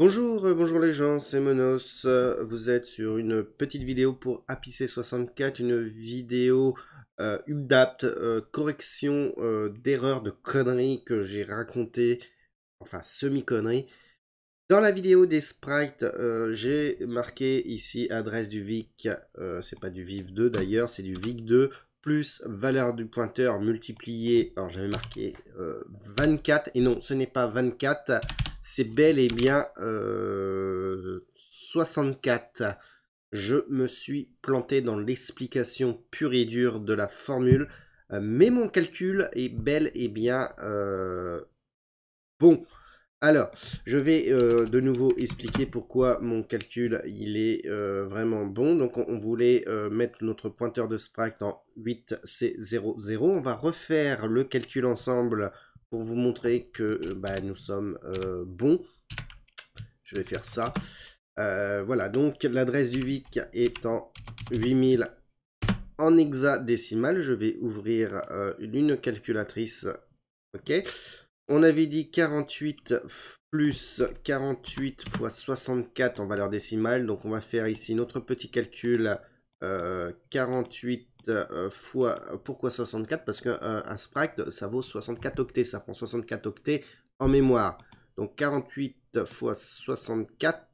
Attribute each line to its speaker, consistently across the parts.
Speaker 1: Bonjour, euh, bonjour les gens, c'est Monos. Euh, vous êtes sur une petite vidéo pour APC64, une vidéo euh, euh correction d'erreurs de conneries que j'ai raconté enfin semi-conneries. Dans la vidéo des sprites, j'ai marqué ici adresse du VIC, c'est pas du VIV2 d'ailleurs, c'est du VIC2, plus valeur du pointeur multiplié alors j'avais marqué 24, et non, ce n'est pas 24, c'est bel et bien euh, 64. Je me suis planté dans l'explication pure et dure de la formule, euh, mais mon calcul est bel et bien euh, bon. Alors, je vais euh, de nouveau expliquer pourquoi mon calcul il est vraiment bon. Donc, on, voulait mettre notre pointeur de Sprite en 8C00. On va refaire le calcul ensemble pour vous montrer que euh, bah, nous sommes euh, bons. Je vais faire ça. Euh, voilà, donc l'adresse du VIC est en 8000 en hexadécimal. Je vais ouvrir une calculatrice. Ok. On avait dit 48 plus 48 fois 64 en valeur décimale. Donc on va faire ici notre petit calcul. 48 euh, fois pourquoi 64 parce que un sprite ça vaut 64 octets ça prend 64 octets en mémoire donc 48 fois 64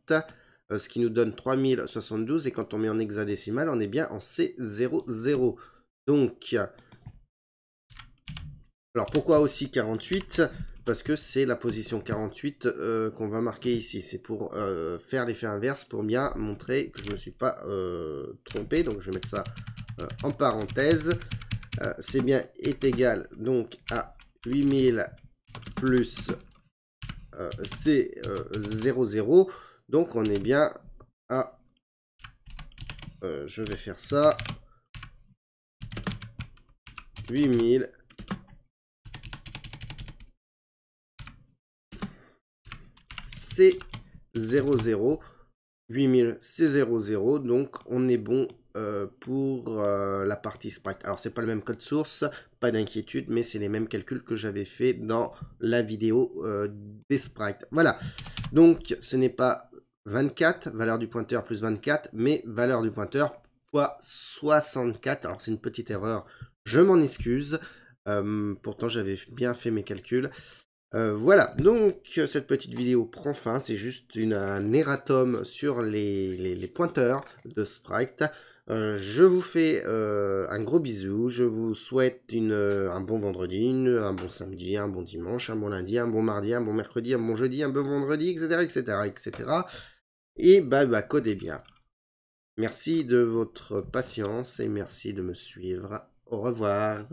Speaker 1: euh, ce qui nous donne 3072 et quand on met en hexadécimal on est bien en C00 donc alors pourquoi aussi 48 parce que c'est la position 48 euh, qu'on va marquer ici. C'est pour faire l'effet inverse, pour bien montrer que je ne me suis pas trompé. Donc je vais mettre ça euh, en parenthèse, euh, c'est bien est égal donc à 8000 plus euh, C00. donc on est bien à... je vais faire ça. 8000 C00 8600, donc on est bon euh, pour euh, la partie sprite. Alors c'est pas le même code source, pas d'inquiétude, mais c'est les mêmes calculs que j'avais fait dans la vidéo euh, des sprites. Voilà, donc ce n'est pas 24, valeur du pointeur plus 24, mais valeur du pointeur fois 64. Alors c'est une petite erreur, je m'en excuse, pourtant j'avais bien fait mes calculs. Euh, voilà, donc cette petite vidéo prend fin, c'est juste une, un erratum sur les, pointeurs de Sprite. Euh, je vous fais euh, un gros bisou, je vous souhaite une, un bon vendredi, un bon samedi, un bon dimanche, un bon lundi, un bon mardi, un bon mercredi, un bon jeudi, un bon vendredi, etc. etc., etc. Et bah, bah, codez bien. Merci de votre patience et merci de me suivre. Au revoir.